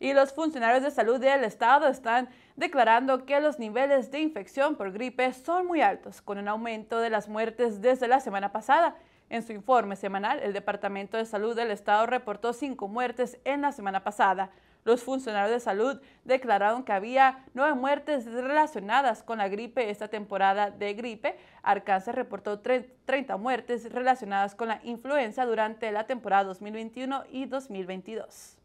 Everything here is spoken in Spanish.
y los funcionarios de salud del estado están declarando que los niveles de infección por gripe son muy altos, con un aumento de las muertes desde la semana pasada. En su informe semanal, el Departamento de Salud del Estado reportó cinco muertes en la semana pasada. Los funcionarios de salud declararon que había nueve muertes relacionadas con la gripe esta temporada de gripe. Arkansas reportó 30 muertes relacionadas con la influenza durante la temporada 2021 y 2022.